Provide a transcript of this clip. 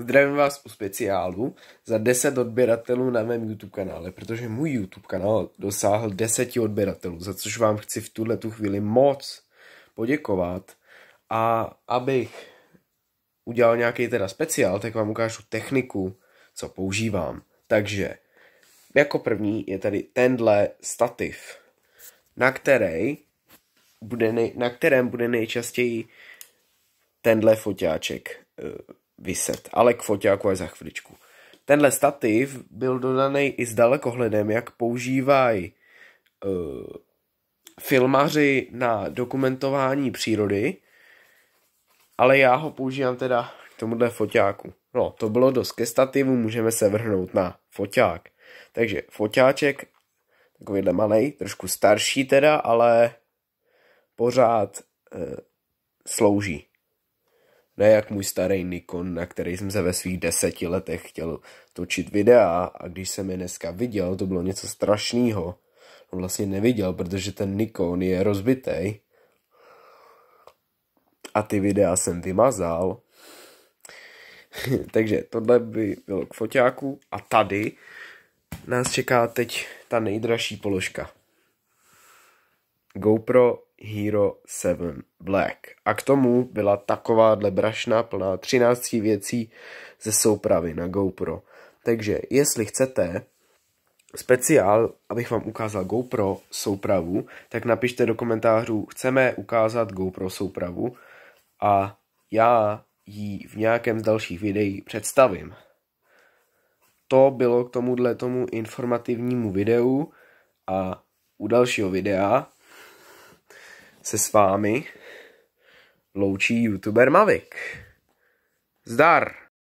Zdravím vás u speciálu za 10 odběratelů na mém YouTube kanále, protože můj YouTube kanál dosáhl 10 odběratelů, za což vám chci v tuhle tu chvíli moc poděkovat. A abych udělal nějaký teda speciál, tak vám ukážu techniku, co používám. Takže jako první je tady tenhle stativ, na, který bude nej, na kterém bude nejčastěji tenhle foťáček eh, vyset, ale k foťáku jako je za chviličku. Tenhle stativ byl dodaný i s dalekohledem, jak používají uh, filmaři na dokumentování přírody, ale já ho používám teda k tomuhle foťáku. No, to bylo dost ke stativu, můžeme se vrhnout na foťák. Takže foťáček, takovýhle malý, trošku starší teda, ale pořád e, slouží. Ne jak můj starý Nikon, na který jsem se ve svých deseti letech chtěl točit videa a když jsem je dneska viděl, to bylo něco strašného. No vlastně neviděl, protože ten Nikon je rozbitý. A ty videa jsem vymazal. Takže tohle by bylo k foťáku a tady nás čeká teď ta nejdražší položka. GoPro Hero 7 Black. A k tomu byla takováhle brašna plná 13 věcí ze soupravy na GoPro. Takže jestli chcete speciál, abych vám ukázal GoPro soupravu, tak napište do komentářů, chceme ukázat GoPro soupravu a já ji v nějakém z dalších videí představím. To bylo k tomuhle tomu informativnímu videu a u dalšího videa se s vámi loučí youtuber Mavik. Zdar!